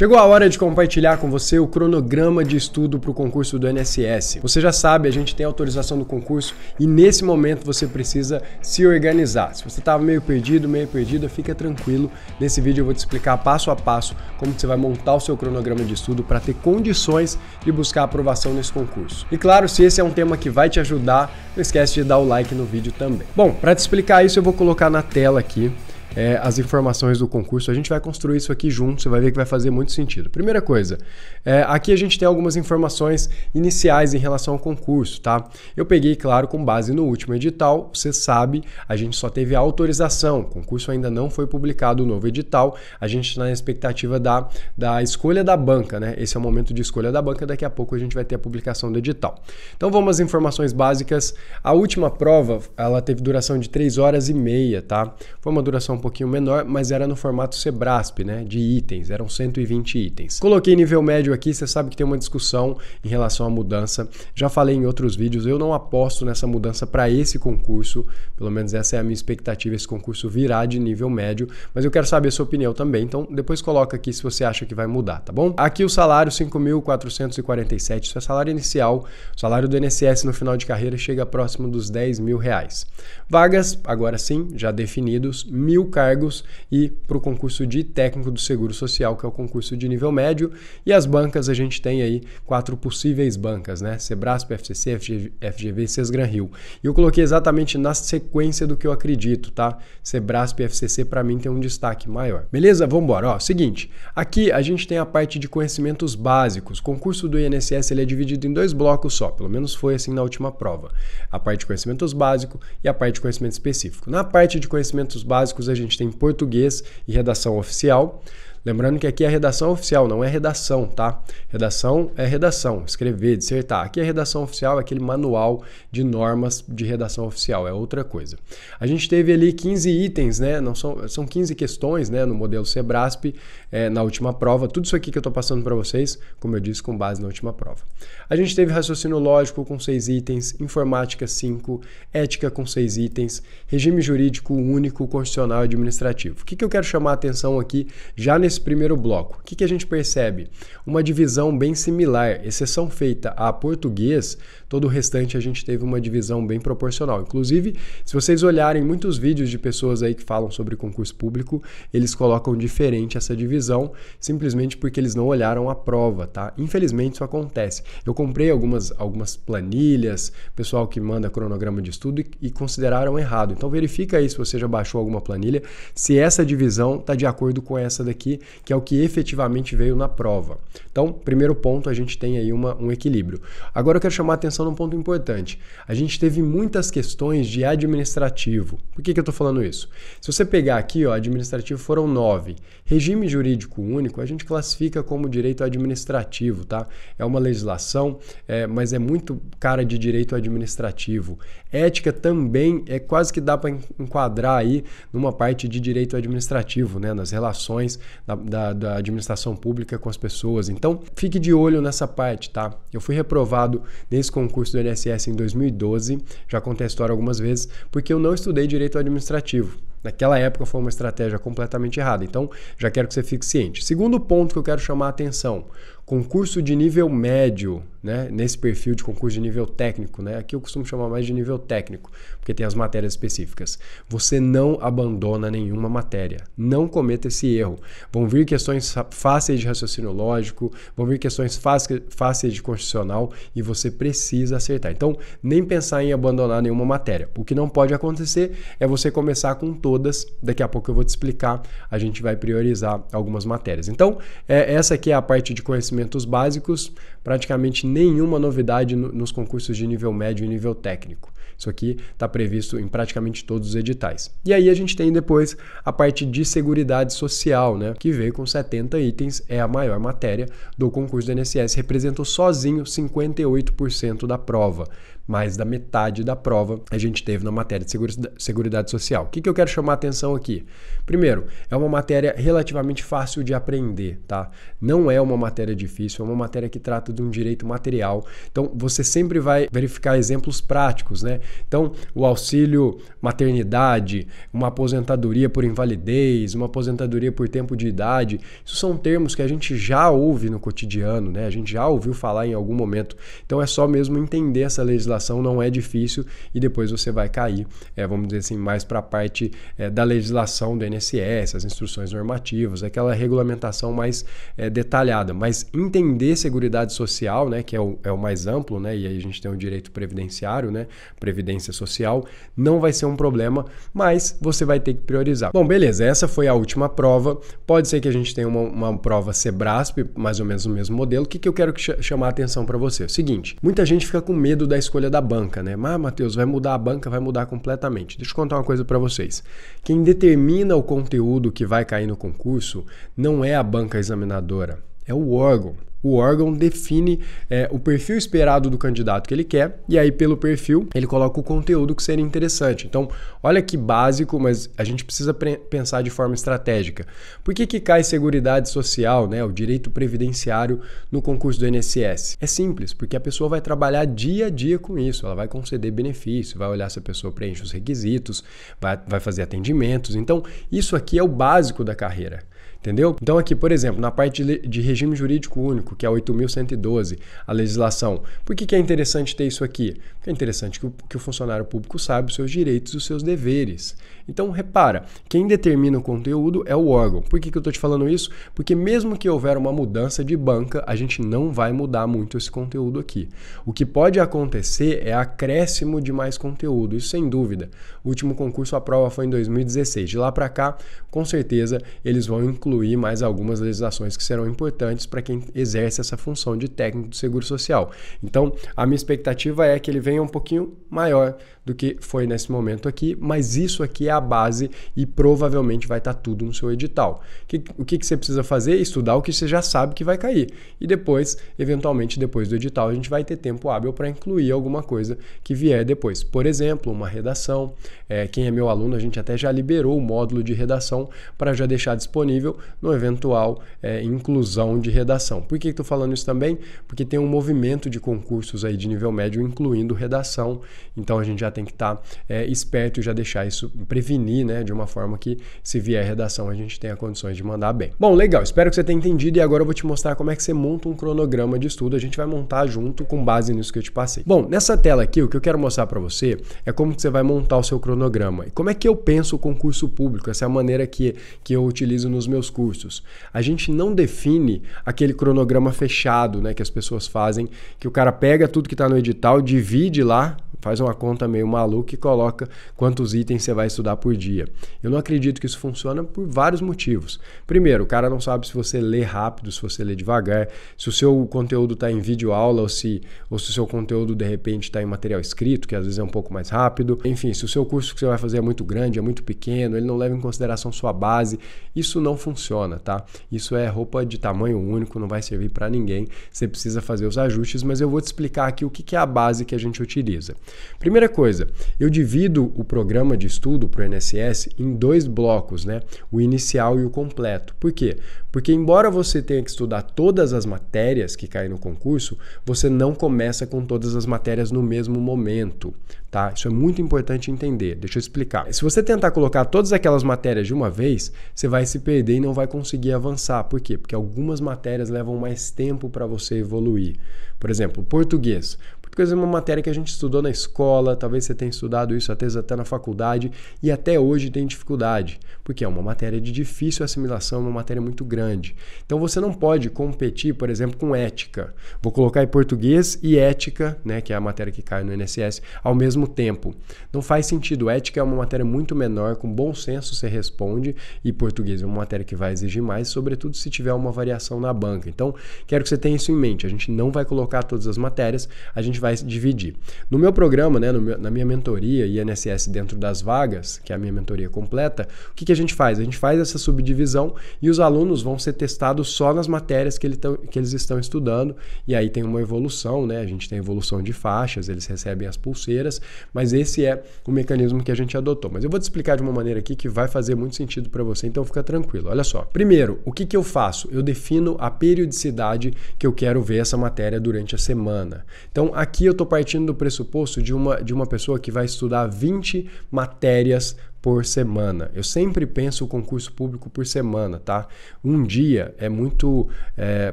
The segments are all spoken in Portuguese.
Chegou a hora de compartilhar com você o cronograma de estudo para o concurso do NSS. Você já sabe, a gente tem autorização do concurso e nesse momento você precisa se organizar. Se você estava meio perdido, meio perdida, fica tranquilo. Nesse vídeo eu vou te explicar passo a passo como você vai montar o seu cronograma de estudo para ter condições de buscar aprovação nesse concurso. E claro, se esse é um tema que vai te ajudar, não esquece de dar o like no vídeo também. Bom, para te explicar isso eu vou colocar na tela aqui é, as informações do concurso. A gente vai construir isso aqui junto, você vai ver que vai fazer muito sentido. Primeira coisa, é, aqui a gente tem algumas informações iniciais em relação ao concurso, tá? Eu peguei, claro, com base no último edital, você sabe, a gente só teve autorização, o concurso ainda não foi publicado o novo edital, a gente está na expectativa da, da escolha da banca, né? Esse é o momento de escolha da banca, daqui a pouco a gente vai ter a publicação do edital. Então vamos às informações básicas. A última prova, ela teve duração de 3 horas e meia, tá? Foi uma duração pouquinho menor, mas era no formato Sebrasp, né? De itens, eram 120 itens. Coloquei nível médio aqui, você sabe que tem uma discussão em relação à mudança. Já falei em outros vídeos, eu não aposto nessa mudança para esse concurso, pelo menos essa é a minha expectativa, esse concurso virá de nível médio, mas eu quero saber a sua opinião também, então depois coloca aqui se você acha que vai mudar, tá bom? Aqui o salário 5.447, isso é salário inicial, o salário do INSS no final de carreira chega próximo dos 10 mil reais. Vagas, agora sim, já definidos, 1.000 cargos e para o concurso de técnico do Seguro Social, que é o concurso de nível médio. E as bancas, a gente tem aí quatro possíveis bancas, né? Sebrasp, FCC, FGV, FGV Sesgran Rio. E eu coloquei exatamente na sequência do que eu acredito, tá? Sebrasp e FCC para mim tem um destaque maior. Beleza? Vamos embora. Ó, seguinte, aqui a gente tem a parte de conhecimentos básicos. O concurso do INSS ele é dividido em dois blocos só, pelo menos foi assim na última prova. A parte de conhecimentos básicos e a parte de conhecimento específico. Na parte de conhecimentos básicos, a gente tem português e redação oficial. Lembrando que aqui é a redação oficial, não é redação, tá? Redação é redação, escrever, dissertar. Aqui a é redação oficial é aquele manual de normas de redação oficial, é outra coisa. A gente teve ali 15 itens, né? Não são, são 15 questões, né? No modelo Sebrasp, é, na última prova. Tudo isso aqui que eu estou passando para vocês, como eu disse, com base na última prova. A gente teve raciocínio lógico com 6 itens, informática 5, ética com 6 itens, regime jurídico único, constitucional e administrativo. O que, que eu quero chamar a atenção aqui já nesse esse primeiro bloco, o que, que a gente percebe? Uma divisão bem similar, exceção feita a português, todo o restante a gente teve uma divisão bem proporcional. Inclusive, se vocês olharem muitos vídeos de pessoas aí que falam sobre concurso público, eles colocam diferente essa divisão, simplesmente porque eles não olharam a prova, tá? Infelizmente isso acontece. Eu comprei algumas, algumas planilhas, pessoal que manda cronograma de estudo e, e consideraram errado. Então verifica aí se você já baixou alguma planilha, se essa divisão está de acordo com essa daqui que é o que efetivamente veio na prova. Então, primeiro ponto, a gente tem aí uma, um equilíbrio. Agora eu quero chamar a atenção num ponto importante. A gente teve muitas questões de administrativo. Por que, que eu estou falando isso? Se você pegar aqui, ó, administrativo foram nove. Regime jurídico único, a gente classifica como direito administrativo, tá? É uma legislação, é, mas é muito cara de direito administrativo. Ética também é quase que dá para enquadrar aí numa parte de direito administrativo, né? Nas relações, da, da, da administração pública com as pessoas. Então, fique de olho nessa parte, tá? Eu fui reprovado nesse concurso do INSS em 2012, já contei a história algumas vezes, porque eu não estudei direito administrativo. Naquela época foi uma estratégia completamente errada, então já quero que você fique ciente. Segundo ponto que eu quero chamar a atenção: concurso de nível médio, né? nesse perfil de concurso de nível técnico, né? aqui eu costumo chamar mais de nível técnico, porque tem as matérias específicas. Você não abandona nenhuma matéria, não cometa esse erro. Vão vir questões fáceis de raciocínio lógico, vão vir questões fáceis de constitucional e você precisa acertar. Então, nem pensar em abandonar nenhuma matéria. O que não pode acontecer é você começar com todas, daqui a pouco eu vou te explicar, a gente vai priorizar algumas matérias. Então, é, essa aqui é a parte de conhecimento conhecimentos básicos, praticamente nenhuma novidade no, nos concursos de nível médio e nível técnico. Isso aqui está previsto em praticamente todos os editais. E aí a gente tem depois a parte de Seguridade Social, né, que veio com 70 itens, é a maior matéria do concurso do INSS, representou sozinho 58% da prova mais da metade da prova a gente teve na matéria de Seguridade Social. O que, que eu quero chamar a atenção aqui? Primeiro, é uma matéria relativamente fácil de aprender, tá? Não é uma matéria difícil, é uma matéria que trata de um direito material. Então, você sempre vai verificar exemplos práticos, né? Então, o auxílio maternidade, uma aposentadoria por invalidez, uma aposentadoria por tempo de idade, isso são termos que a gente já ouve no cotidiano, né? A gente já ouviu falar em algum momento. Então, é só mesmo entender essa legislação legislação não é difícil e depois você vai cair, é, vamos dizer assim, mais para a parte é, da legislação do INSS, as instruções normativas, aquela regulamentação mais é, detalhada. Mas entender Seguridade Social, né, que é o, é o mais amplo, né, e aí a gente tem o direito previdenciário, né, previdência social, não vai ser um problema, mas você vai ter que priorizar. Bom, beleza, essa foi a última prova. Pode ser que a gente tenha uma, uma prova Sebrasp, mais ou menos o mesmo modelo. O que, que eu quero chamar a atenção para você? o seguinte, muita gente fica com medo da escolha da banca, né? Mas, Matheus, vai mudar a banca, vai mudar completamente. Deixa eu contar uma coisa para vocês. Quem determina o conteúdo que vai cair no concurso não é a banca examinadora, é o órgão o órgão define é, o perfil esperado do candidato que ele quer, e aí, pelo perfil, ele coloca o conteúdo que seria interessante. Então, olha que básico, mas a gente precisa pensar de forma estratégica. Por que, que cai Seguridade Social, né, o direito previdenciário, no concurso do INSS? É simples, porque a pessoa vai trabalhar dia a dia com isso, ela vai conceder benefício, vai olhar se a pessoa preenche os requisitos, vai, vai fazer atendimentos. Então, isso aqui é o básico da carreira entendeu? Então aqui, por exemplo, na parte de regime jurídico único, que é 8.112, a legislação, por que, que é interessante ter isso aqui? Porque é interessante que o, que o funcionário público saiba os seus direitos e os seus deveres. Então repara, quem determina o conteúdo é o órgão. Por que, que eu estou te falando isso? Porque mesmo que houver uma mudança de banca, a gente não vai mudar muito esse conteúdo aqui. O que pode acontecer é acréscimo de mais conteúdo, isso sem dúvida. O último concurso, a prova foi em 2016. De lá para cá, com certeza, eles vão incluir incluir mais algumas legislações que serão importantes para quem exerce essa função de técnico do Seguro Social. Então, a minha expectativa é que ele venha um pouquinho maior do que foi nesse momento aqui, mas isso aqui é a base e provavelmente vai estar tá tudo no seu edital. Que, o que, que você precisa fazer? Estudar o que você já sabe que vai cair. E depois, eventualmente, depois do edital, a gente vai ter tempo hábil para incluir alguma coisa que vier depois. Por exemplo, uma redação. É, quem é meu aluno, a gente até já liberou o módulo de redação para já deixar disponível no eventual é, inclusão de redação. Por que estou falando isso também? Porque tem um movimento de concursos aí de nível médio incluindo redação. Então a gente já tem que estar tá, é, esperto e já deixar isso, prevenir, né? De uma forma que, se vier a redação, a gente tenha condições de mandar bem. Bom, legal, espero que você tenha entendido e agora eu vou te mostrar como é que você monta um cronograma de estudo. A gente vai montar junto com base nisso que eu te passei. Bom, nessa tela aqui, o que eu quero mostrar para você é como que você vai montar o seu cronograma e como é que eu penso o concurso público. Essa é a maneira que, que eu utilizo nos meus cursos. A gente não define aquele cronograma fechado, né, que as pessoas fazem, que o cara pega tudo que está no edital, divide lá faz uma conta meio maluca e coloca quantos itens você vai estudar por dia. Eu não acredito que isso funciona por vários motivos. Primeiro, o cara não sabe se você lê rápido, se você lê devagar, se o seu conteúdo está em vídeo aula ou se, ou se o seu conteúdo de repente está em material escrito, que às vezes é um pouco mais rápido. Enfim, se o seu curso que você vai fazer é muito grande, é muito pequeno, ele não leva em consideração sua base, isso não funciona, tá? Isso é roupa de tamanho único, não vai servir para ninguém. Você precisa fazer os ajustes, mas eu vou te explicar aqui o que é a base que a gente utiliza. Primeira coisa, eu divido o programa de estudo para o NSS em dois blocos, né? O inicial e o completo. Por quê? Porque embora você tenha que estudar todas as matérias que caem no concurso, você não começa com todas as matérias no mesmo momento, tá? Isso é muito importante entender. Deixa eu explicar. Se você tentar colocar todas aquelas matérias de uma vez, você vai se perder e não vai conseguir avançar. Por quê? Porque algumas matérias levam mais tempo para você evoluir. Por exemplo, português porque é uma matéria que a gente estudou na escola, talvez você tenha estudado isso até, até na faculdade e até hoje tem dificuldade, porque é uma matéria de difícil assimilação, uma matéria muito grande. Então você não pode competir, por exemplo, com ética. Vou colocar em português e ética, né, que é a matéria que cai no INSS, ao mesmo tempo. Não faz sentido. Ética é uma matéria muito menor, com bom senso você responde, e português é uma matéria que vai exigir mais, sobretudo se tiver uma variação na banca. Então, quero que você tenha isso em mente. A gente não vai colocar todas as matérias, a gente gente vai dividir. No meu programa, né, meu, na minha mentoria INSS dentro das vagas, que é a minha mentoria completa, o que, que a gente faz? A gente faz essa subdivisão e os alunos vão ser testados só nas matérias que, ele tão, que eles estão estudando, e aí tem uma evolução, né? A gente tem evolução de faixas, eles recebem as pulseiras, mas esse é o mecanismo que a gente adotou. Mas eu vou te explicar de uma maneira aqui que vai fazer muito sentido para você, então fica tranquilo. Olha só. Primeiro, o que, que eu faço? Eu defino a periodicidade que eu quero ver essa matéria durante a semana. Então, aqui Aqui eu estou partindo do pressuposto de uma, de uma pessoa que vai estudar 20 matérias por semana. Eu sempre penso o concurso público por semana, tá? Um dia é muito. É,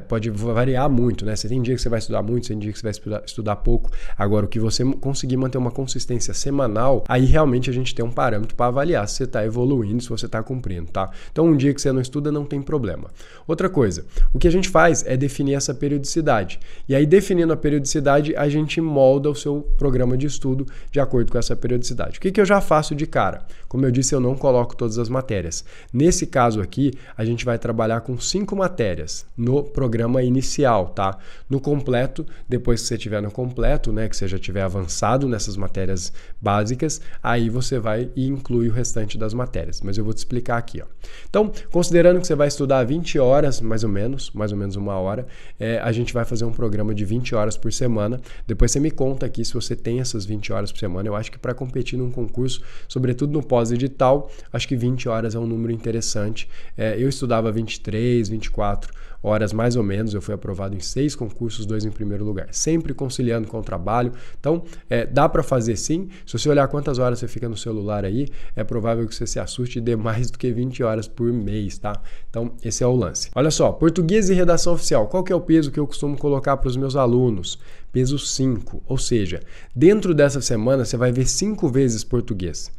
pode variar muito, né? Você tem dia que você vai estudar muito, você tem dia que você vai estudar, estudar pouco. Agora, o que você conseguir manter uma consistência semanal, aí realmente a gente tem um parâmetro para avaliar se você está evoluindo, se você está cumprindo, tá? Então, um dia que você não estuda, não tem problema. Outra coisa, o que a gente faz é definir essa periodicidade. E aí, definindo a periodicidade, a gente molda o seu programa de estudo de acordo com essa periodicidade. O que, que eu já faço de cara? Como como eu disse, eu não coloco todas as matérias. Nesse caso aqui, a gente vai trabalhar com cinco matérias no programa inicial, tá? No completo, depois que você tiver no completo, né, que você já tiver avançado nessas matérias básicas, aí você vai e inclui o restante das matérias. Mas eu vou te explicar aqui, ó. Então, considerando que você vai estudar 20 horas, mais ou menos, mais ou menos uma hora, é, a gente vai fazer um programa de 20 horas por semana. Depois você me conta aqui se você tem essas 20 horas por semana. Eu acho que para competir num concurso, sobretudo no pós fase acho que 20 horas é um número interessante. É, eu estudava 23, 24 horas mais ou menos, eu fui aprovado em seis concursos, dois em primeiro lugar, sempre conciliando com o trabalho. Então, é, dá para fazer sim. Se você olhar quantas horas você fica no celular aí, é provável que você se assuste e dê mais do que 20 horas por mês, tá? Então, esse é o lance. Olha só, português e redação oficial. Qual que é o peso que eu costumo colocar para os meus alunos? Peso 5, ou seja, dentro dessa semana você vai ver cinco vezes português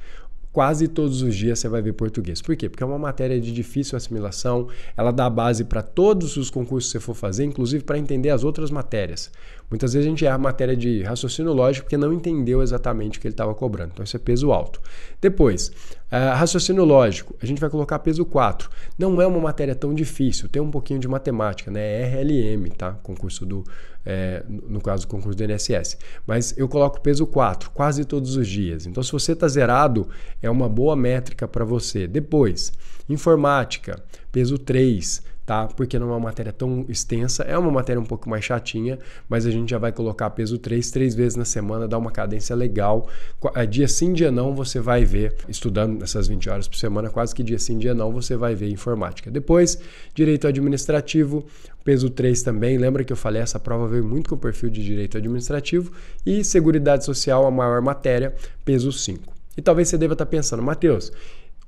quase todos os dias você vai ver português. Por quê? Porque é uma matéria de difícil assimilação, ela dá base para todos os concursos que você for fazer, inclusive para entender as outras matérias. Muitas vezes a gente erra matéria de raciocínio lógico porque não entendeu exatamente o que ele estava cobrando. Então, isso é peso alto. Depois, uh, raciocínio lógico, a gente vai colocar peso 4. Não é uma matéria tão difícil, tem um pouquinho de matemática, né? É RLM, tá? Concurso do. É, no caso, concurso do INSS. Mas eu coloco peso 4 quase todos os dias. Então, se você está zerado, é uma boa métrica para você. Depois, informática, peso 3 tá? Porque não é uma matéria tão extensa, é uma matéria um pouco mais chatinha, mas a gente já vai colocar peso 3, três vezes na semana, dá uma cadência legal. É, dia sim, dia não, você vai ver, estudando essas 20 horas por semana, quase que dia sim, dia não, você vai ver informática. Depois, direito administrativo, peso 3 também. Lembra que eu falei, essa prova veio muito com o perfil de direito administrativo. E Seguridade Social, a maior matéria, peso 5. E talvez você deva estar tá pensando, Matheus,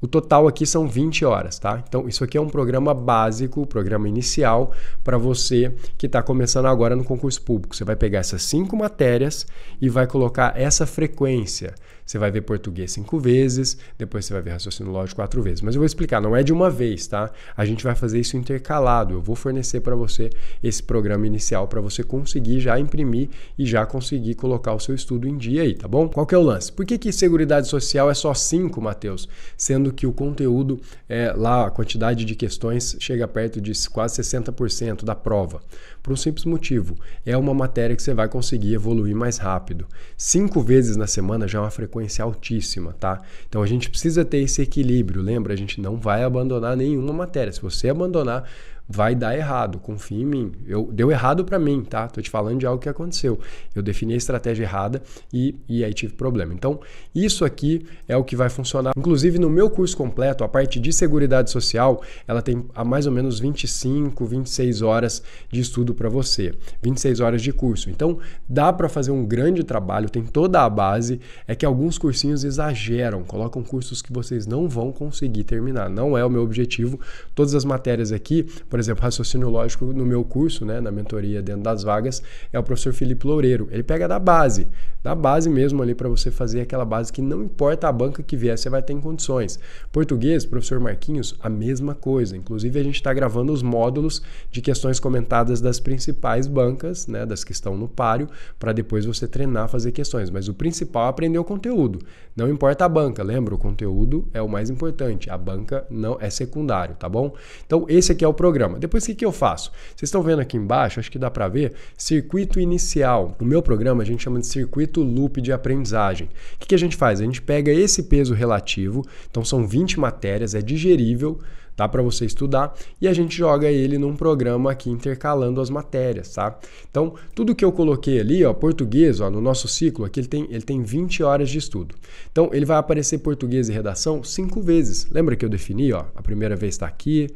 o total aqui são 20 horas, tá? Então, isso aqui é um programa básico, programa inicial para você que está começando agora no concurso público. Você vai pegar essas cinco matérias e vai colocar essa frequência. Você vai ver português cinco vezes, depois você vai ver raciocínio lógico quatro vezes. Mas eu vou explicar, não é de uma vez, tá? A gente vai fazer isso intercalado. Eu vou fornecer para você esse programa inicial para você conseguir já imprimir e já conseguir colocar o seu estudo em dia aí, tá bom? Qual que é o lance? Por que que Seguridade Social é só cinco, Matheus? Sendo que o conteúdo, é, lá a quantidade de questões chega perto de quase 60% da prova. Por um simples motivo, é uma matéria que você vai conseguir evoluir mais rápido. Cinco vezes na semana já é uma frequência frequência altíssima, tá? Então a gente precisa ter esse equilíbrio. Lembra, a gente não vai abandonar nenhuma matéria. Se você abandonar, vai dar errado, confia em mim. Eu, deu errado para mim, tá? Tô te falando de algo que aconteceu. Eu defini a estratégia errada e, e aí tive problema. Então, isso aqui é o que vai funcionar. Inclusive, no meu curso completo, a parte de Seguridade Social, ela tem a mais ou menos 25, 26 horas de estudo para você. 26 horas de curso. Então, dá para fazer um grande trabalho, tem toda a base. É que alguns cursinhos exageram, colocam cursos que vocês não vão conseguir terminar. Não é o meu objetivo. Todas as matérias aqui por exemplo, raciocínio lógico no meu curso, né, na mentoria dentro das vagas, é o professor Felipe Loureiro. Ele pega da base, da base mesmo ali para você fazer aquela base que não importa a banca que vier, você vai ter em condições. Português, professor Marquinhos, a mesma coisa. Inclusive, a gente está gravando os módulos de questões comentadas das principais bancas, né, das que estão no páreo, para depois você treinar a fazer questões. Mas o principal é aprender o conteúdo. Não importa a banca, lembra? O conteúdo é o mais importante. A banca não é secundário, tá bom? Então, esse aqui é o programa. Depois, o que, que eu faço? Vocês estão vendo aqui embaixo, acho que dá para ver, circuito inicial. No meu programa, a gente chama de circuito loop de aprendizagem. O que, que a gente faz? A gente pega esse peso relativo, então são 20 matérias, é digerível, dá para você estudar, e a gente joga ele num programa aqui intercalando as matérias, tá? Então, tudo que eu coloquei ali, ó, português, ó, no nosso ciclo aqui, ele tem, ele tem 20 horas de estudo. Então, ele vai aparecer português e redação cinco vezes. Lembra que eu defini, ó, a primeira vez está aqui,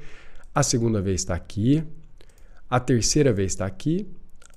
a segunda vez está aqui, a terceira vez está aqui,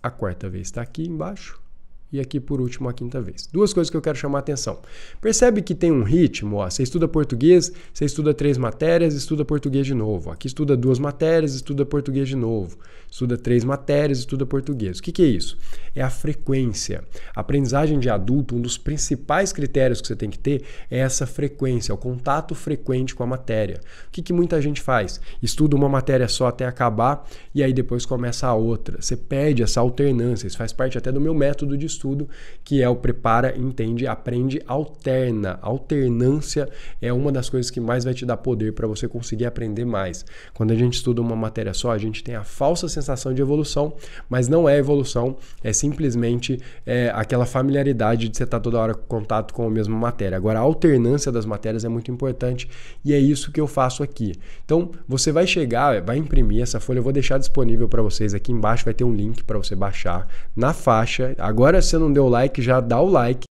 a quarta vez está aqui embaixo e aqui por último, a quinta vez. Duas coisas que eu quero chamar a atenção. Percebe que tem um ritmo, ó. Você estuda português, você estuda três matérias, estuda português de novo. Aqui estuda duas matérias, estuda português de novo. Estuda três matérias, estuda português. O que, que é isso? É a frequência. A aprendizagem de adulto, um dos principais critérios que você tem que ter é essa frequência, o contato frequente com a matéria. O que, que muita gente faz? Estuda uma matéria só até acabar e aí depois começa a outra. Você perde essa alternância, isso faz parte até do meu método de estudo, que é o prepara, entende, aprende, alterna. Alternância é uma das coisas que mais vai te dar poder para você conseguir aprender mais. Quando a gente estuda uma matéria só, a gente tem a falsa sensação de evolução, mas não é evolução, é simplesmente é, aquela familiaridade de você estar tá toda hora em contato com a mesma matéria. Agora, a alternância das matérias é muito importante e é isso que eu faço aqui. Então, você vai chegar, vai imprimir essa folha, eu vou deixar disponível para vocês aqui embaixo, vai ter um link para você baixar na faixa. Agora você não deu like, já dá o like.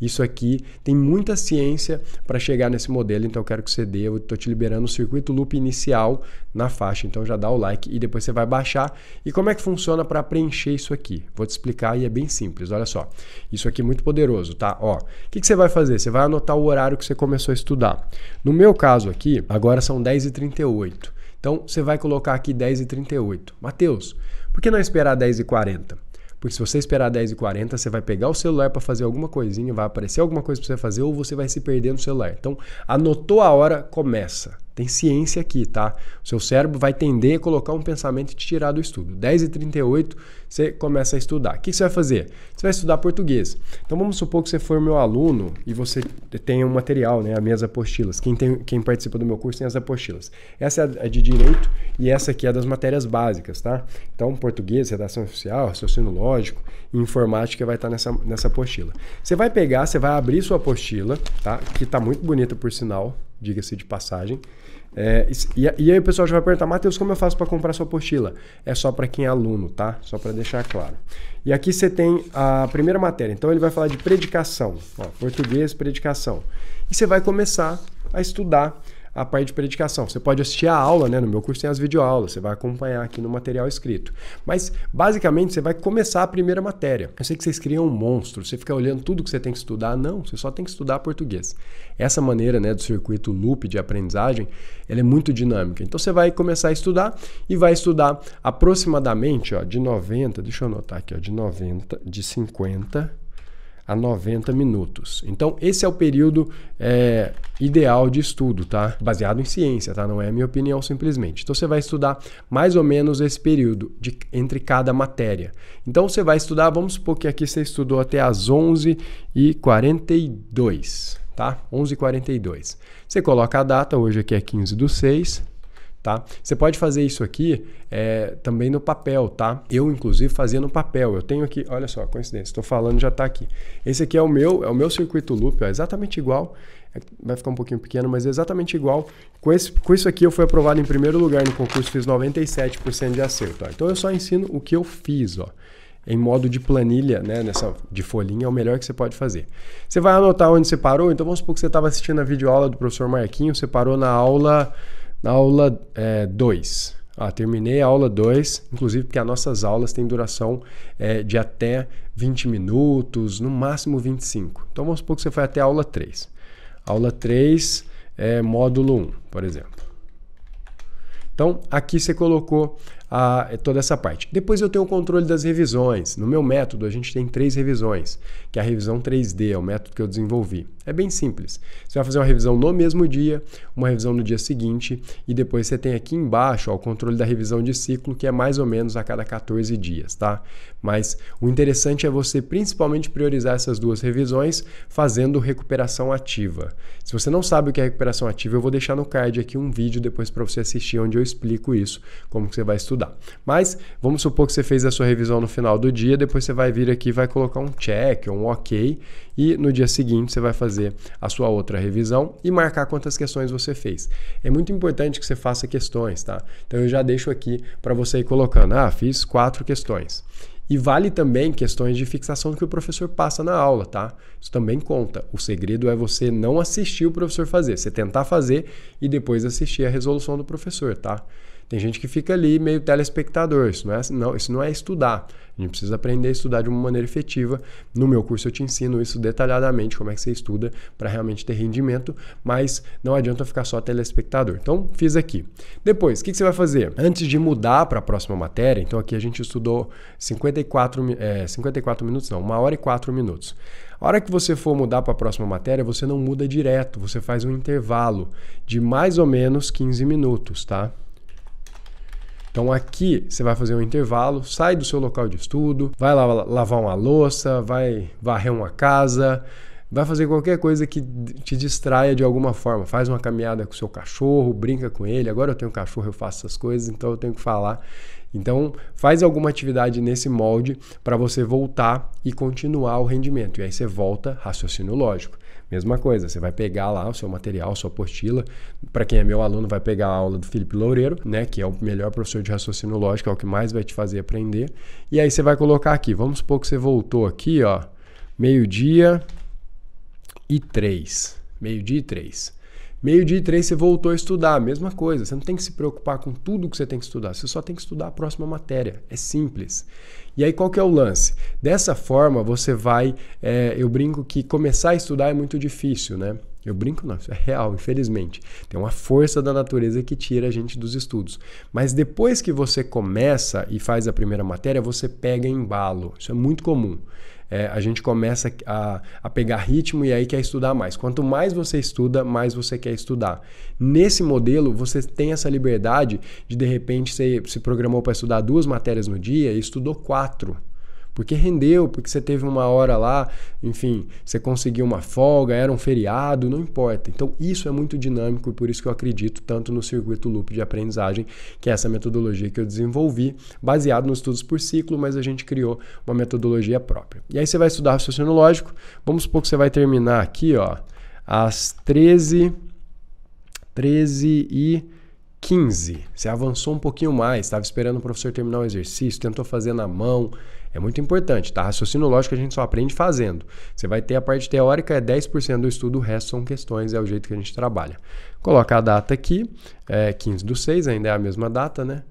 Isso aqui tem muita ciência para chegar nesse modelo, então eu quero que você dê. Eu estou te liberando o circuito loop inicial na faixa, então já dá o like e depois você vai baixar. E como é que funciona para preencher isso aqui? Vou te explicar e é bem simples, olha só. Isso aqui é muito poderoso, tá? Ó, o que, que você vai fazer? Você vai anotar o horário que você começou a estudar. No meu caso aqui, agora são 10h38. Então você vai colocar aqui 10h38. Matheus, por que não esperar 10h40? Porque se você esperar 10h40, você vai pegar o celular para fazer alguma coisinha, vai aparecer alguma coisa para você fazer ou você vai se perder no celular. Então, anotou a hora, começa. Tem ciência aqui, tá? O seu cérebro vai tender a colocar um pensamento e te tirar do estudo. 10h38, você começa a estudar. O que você vai fazer? Você vai estudar português. Então vamos supor que você for meu aluno e você tenha um material, né? As minhas apostilas. Quem, tem, quem participa do meu curso tem as apostilas. Essa é a é de direito e essa aqui é das matérias básicas, tá? Então, português, redação oficial, raciocínio lógico e informática vai estar tá nessa, nessa apostila. Você vai pegar, você vai abrir sua apostila, tá? Que tá muito bonita por sinal diga-se de passagem. É, e, e, aí o pessoal já vai perguntar, Matheus, como eu faço para comprar sua apostila? É só para quem é aluno, tá? Só para deixar claro. E aqui você tem a primeira matéria. Então ele vai falar de predicação, ó, português, predicação. E você vai começar a estudar a parte de predicação. Você pode assistir a aula, né? No meu curso tem as videoaulas, você vai acompanhar aqui no material escrito. Mas basicamente você vai começar a primeira matéria. Eu sei que vocês criam um monstro, você fica olhando tudo que você tem que estudar. Não, você só tem que estudar português. Essa maneira né, do circuito loop de aprendizagem ela é muito dinâmica. Então você vai começar a estudar e vai estudar aproximadamente ó, de 90, deixa eu anotar aqui, ó, de 90, de 50 a 90 minutos. Então, esse é o período é, ideal de estudo, tá? Baseado em ciência, tá? Não é minha opinião simplesmente. Então, você vai estudar mais ou menos esse período de, entre cada matéria. Então, você vai estudar, vamos supor que aqui você estudou até as 11h42, tá? 11h42. Você coloca a data, hoje aqui é 15 do 6, tá? Você pode fazer isso aqui é, também no papel, tá? Eu, inclusive, fazia no papel. Eu tenho aqui, olha só, coincidência, estou falando, já está aqui. Esse aqui é o meu, é o meu circuito loop, ó, exatamente igual. É, vai ficar um pouquinho pequeno, mas é exatamente igual. Com, esse, com isso aqui eu fui aprovado em primeiro lugar no concurso, fiz 97% de acerto. Ó. Então eu só ensino o que eu fiz, ó em modo de planilha, né, nessa de folhinha, é o melhor que você pode fazer. Você vai anotar onde você parou, então vamos supor que você estava assistindo a videoaula do professor Marquinhos, você parou na aula na aula 2. É, ah, terminei a aula 2, inclusive porque as nossas aulas têm duração é, de até 20 minutos, no máximo 25. Então vamos supor que você foi até a aula 3. Aula 3, é, módulo 1, um, por exemplo. Então, aqui você colocou a, é, toda essa parte. Depois eu tenho o controle das revisões. No meu método, a gente tem três revisões, que é a revisão 3D, é o método que eu desenvolvi. É bem simples. Você vai fazer uma revisão no mesmo dia, uma revisão no dia seguinte, e depois você tem aqui embaixo ó, o controle da revisão de ciclo, que é mais ou menos a cada 14 dias, tá? Mas o interessante é você principalmente priorizar essas duas revisões fazendo recuperação ativa. Se você não sabe o que é recuperação ativa, eu vou deixar no card aqui um vídeo depois para você assistir onde eu explico isso, como que você vai estudar. Mas vamos supor que você fez a sua revisão no final do dia, depois você vai vir aqui e vai colocar um check ou um ok, e no dia seguinte você vai fazer fazer a sua outra revisão e marcar quantas questões você fez. É muito importante que você faça questões, tá? Então eu já deixo aqui para você ir colocando, ah, fiz quatro questões. E vale também questões de fixação que o professor passa na aula, tá? Isso também conta. O segredo é você não assistir o professor fazer, você tentar fazer e depois assistir a resolução do professor, tá? Tem gente que fica ali meio telespectador, isso não, é, não, isso não é estudar. A gente precisa aprender a estudar de uma maneira efetiva. No meu curso eu te ensino isso detalhadamente, como é que você estuda para realmente ter rendimento, mas não adianta ficar só telespectador. Então, fiz aqui. Depois, o que, que, você vai fazer? Antes de mudar para a próxima matéria, então aqui a gente estudou 54, é, 54 minutos, não, uma hora e quatro minutos. A hora que você for mudar para a próxima matéria, você não muda direto, você faz um intervalo de mais ou menos 15 minutos, tá? Então aqui você vai fazer um intervalo, sai do seu local de estudo, vai lá lavar uma louça, vai varrer uma casa, vai fazer qualquer coisa que te distraia de alguma forma. Faz uma caminhada com o seu cachorro, brinca com ele. Agora eu tenho um cachorro, eu faço essas coisas, então eu tenho que falar. Então, faz alguma atividade nesse molde para você voltar e continuar o rendimento. E aí você volta raciocínio lógico. Mesma coisa, você vai pegar lá o seu material, sua apostila. Para quem é meu aluno, vai pegar a aula do Felipe Loureiro, né, que é o melhor professor de raciocínio lógico, é o que mais vai te fazer aprender. E aí você vai colocar aqui, vamos supor que você voltou aqui, ó, meio-dia e três. Meio-dia e três. Meio-dia e três você voltou a estudar, mesma coisa. Você não tem que se preocupar com tudo que você tem que estudar, você só tem que estudar a próxima matéria. É simples. E aí qual que é o lance? Dessa forma você vai, é, eu brinco que começar a estudar é muito difícil, né? Eu brinco, não, isso é real, infelizmente. Tem uma força da natureza que tira a gente dos estudos. Mas depois que você começa e faz a primeira matéria, você pega embalo. Isso é muito comum é, a gente começa a, a pegar ritmo e é aí quer estudar mais. Quanto mais você estuda, mais você quer estudar. Nesse modelo, você tem essa liberdade de, de repente, você se programou para estudar duas matérias no dia e estudou quatro. Porque rendeu, porque você teve uma hora lá, enfim, você conseguiu uma folga, era um feriado, não importa. Então, isso é muito dinâmico e por isso que eu acredito tanto no circuito loop de aprendizagem, que é essa metodologia que eu desenvolvi, baseado nos estudos por ciclo, mas a gente criou uma metodologia própria. E aí você vai estudar raciocinológico, vamos supor que você vai terminar aqui, ó, às 13, 13 e 15. Você avançou um pouquinho mais, estava esperando o professor terminar o exercício, tentou fazer na mão, é muito importante, tá? Raciocínio lógico a gente só aprende fazendo. Você vai ter a parte teórica, é 10% do estudo, o resto são questões, é o jeito que a gente trabalha. Coloca a data aqui, é 15 do 6, ainda é a mesma data, né?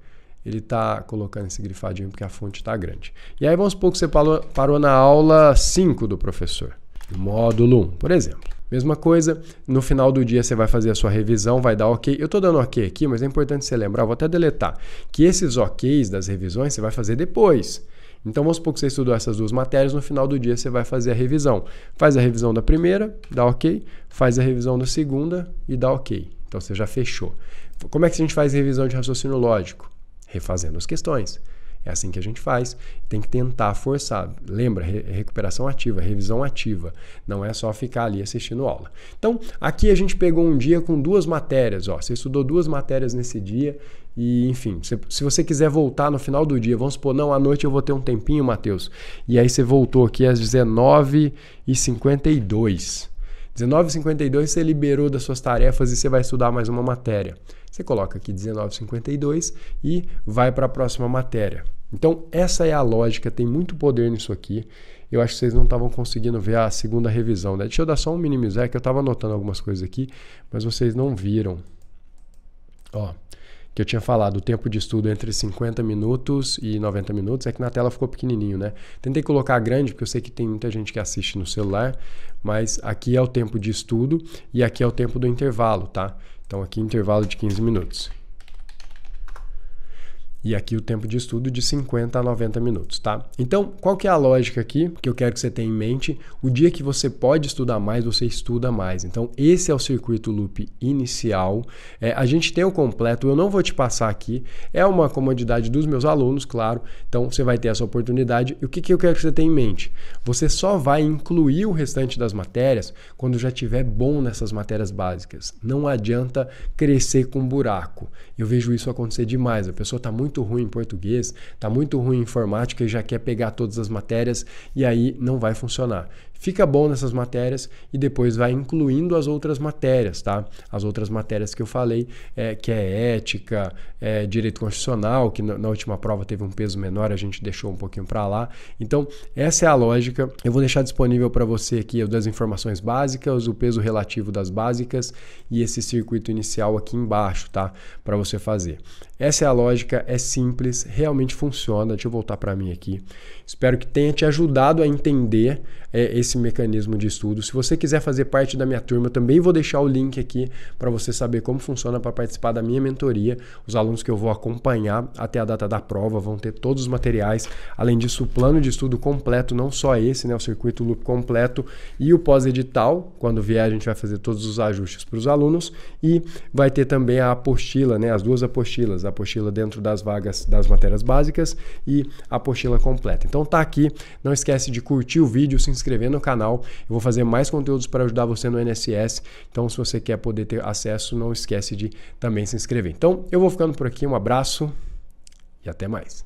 Ele está colocando esse grifadinho porque a fonte está grande. E aí vamos supor que você parou, parou na aula 5 do professor, módulo 1, por exemplo. Mesma coisa, no final do dia você vai fazer a sua revisão, vai dar ok. Eu estou dando ok aqui, mas é importante você lembrar, vou até deletar, que esses oks das revisões você vai fazer depois. Então vamos supor que você estudou essas duas matérias, no final do dia você vai fazer a revisão. Faz a revisão da primeira, dá ok, faz a revisão da segunda e dá ok. Então você já fechou. Como é que a gente faz revisão de raciocínio lógico? Refazendo as questões. É assim que a gente faz. Tem que tentar forçar. Lembra, re recuperação ativa, revisão ativa. Não é só ficar ali assistindo aula. Então, aqui a gente pegou um dia com duas matérias. Ó, você estudou duas matérias nesse dia e, enfim, se, se, você quiser voltar no final do dia, vamos supor, não, à noite eu vou ter um tempinho, Matheus. E aí você voltou aqui às 19h52. 19h52 você liberou das suas tarefas e você vai estudar mais uma matéria. Você coloca aqui 19h52 e vai para a próxima matéria. Então, essa é a lógica, tem muito poder nisso aqui. Eu acho que vocês não estavam conseguindo ver a segunda revisão, né? Deixa eu dar só um minimizar, que eu estava anotando algumas coisas aqui, mas vocês não viram. Ó que eu tinha falado, o tempo de estudo entre 50 minutos e 90 minutos, é que na tela ficou pequenininho, né? Tentei colocar grande, porque eu sei que tem muita gente que assiste no celular, mas aqui é o tempo de estudo e aqui é o tempo do intervalo, tá? Então aqui intervalo de 15 minutos. E aqui o tempo de estudo de 50 a 90 minutos, tá? Então, qual que é a lógica aqui que eu quero que você tenha em mente? O dia que você pode estudar mais, você estuda mais. Então, esse é o circuito loop inicial. É, a gente tem o completo, eu não vou te passar aqui. É uma comodidade dos meus alunos, claro. Então, você vai ter essa oportunidade. E o que, que eu quero que você tenha em mente? Você só vai incluir o restante das matérias quando já tiver bom nessas matérias básicas. Não adianta crescer com buraco. Eu vejo isso acontecer demais. A pessoa está muito muito ruim em português, está muito ruim em informática e já quer pegar todas as matérias e aí não vai funcionar fica bom nessas matérias e depois vai incluindo as outras matérias, tá? As outras matérias que eu falei, é, que é ética, é direito constitucional, que na última prova teve um peso menor, a gente deixou um pouquinho para lá. Então, essa é a lógica. Eu vou deixar disponível para você aqui as informações básicas, o peso relativo das básicas e esse circuito inicial aqui embaixo, tá? Para você fazer. Essa é a lógica, é simples, realmente funciona. Deixa eu voltar para mim aqui. Espero que tenha te ajudado a entender é, esse esse mecanismo de estudo. Se você quiser fazer parte da minha turma, também vou deixar o link aqui para você saber como funciona para participar da minha mentoria. Os alunos que eu vou acompanhar até a data da prova vão ter todos os materiais. Além disso, o plano de estudo completo, não só esse, né, o circuito loop completo e o pós-edital. Quando vier, a gente vai fazer todos os ajustes para os alunos e vai ter também a apostila, né, as duas apostilas, a apostila dentro das vagas das matérias básicas e a apostila completa. Então tá aqui, não esquece de curtir o vídeo, se inscrever no canal. Eu vou fazer mais conteúdos para ajudar você no NSS. Então, se você quer poder ter acesso, não esquece de também se inscrever. Então, eu vou ficando por aqui. Um abraço e até mais.